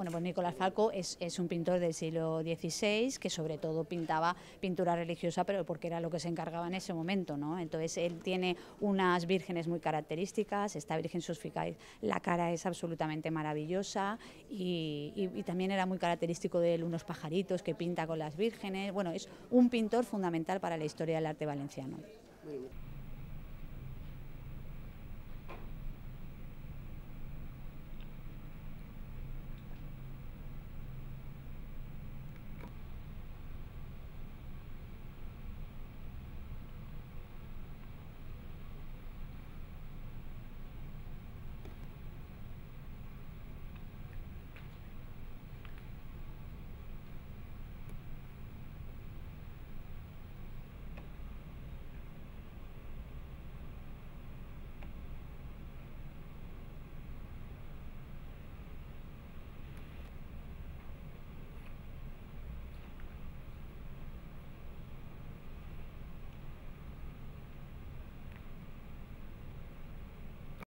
Bueno, pues Nicolás Falco es, un pintor del siglo XVI que sobre todo pintaba pintura religiosa, pero porque era lo que se encargaba en ese momento, ¿no? Entonces él tiene unas vírgenes muy características, esta Virgen Susficáis, la cara es absolutamente maravillosa y, también era muy característico de él unos pajaritos que pinta con las vírgenes, bueno, es un pintor fundamental para la historia del arte valenciano. Muy